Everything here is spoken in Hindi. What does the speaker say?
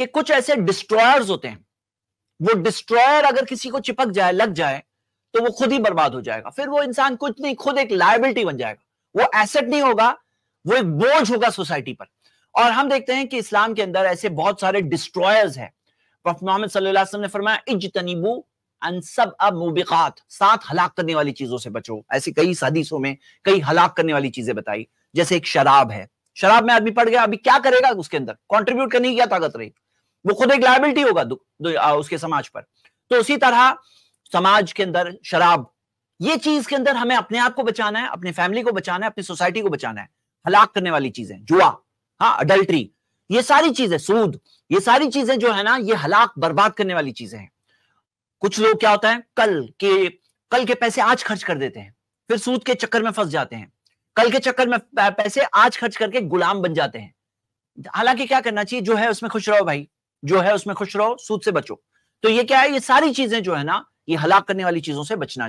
कि कुछ ऐसे डिस्ट्रॉयर्स होते हैं वो डिस्ट्रॉयर अगर किसी को चिपक जाए लग जाए तो वो खुद ही बर्बाद हो जाएगा फिर वो इंसान कुछ नहीं खुद एक लाइबिलिटी बन जाएगा वो एसेट नहीं होगा वो एक बोझ होगा सोसाइटी पर और हम देखते हैं कि इस्लाम के अंदर ऐसे बहुत सारे डिस्ट्रॉयर्स हैं प्रोफेट मोहम्मद सल्लल्लाहु अलैहि वसल्लम ने फरमाया इजतनीबू अन सब अब मुबिकात सात हलाक करने वाली चीजों से बचो ऐसी कई हदीसों में कई हलाक करने वाली चीजें बताई जैसे एक शराब है शराब में आदमी पड़ गया अभी क्या करेगा उसके अंदर कंट्रीब्यूट करने की क्या ताकत रही वो खुद एक लाइबिलिटी होगा दु, दु, आ, उसके समाज पर तो उसी तरह समाज के अंदर शराब ये चीज के अंदर हमें अपने आप को बचाना है अपने फैमिली को बचाना है अपनी सोसाइटी को बचाना है हलाक करने वाली चीजें जुआ हाँ अडल्ट्री ये सारी चीजें सूद ये सारी चीजें जो है ना ये हलाक बर्बाद करने वाली चीजें हैं कुछ लोग क्या होता है कल के कल के पैसे आज खर्च कर देते हैं फिर सूद के चक्कर में फंस जाते हैं कल के चक्कर में पैसे आज खर्च करके गुलाम बन जाते हैं हालांकि क्या करना चाहिए जो है उसमें खुश रहो भाई जो है उसमें खुश रहो सूद से बचो तो ये क्या है ये सारी चीजें जो है ना ये हलाक करने वाली चीजों से बचना चाहिए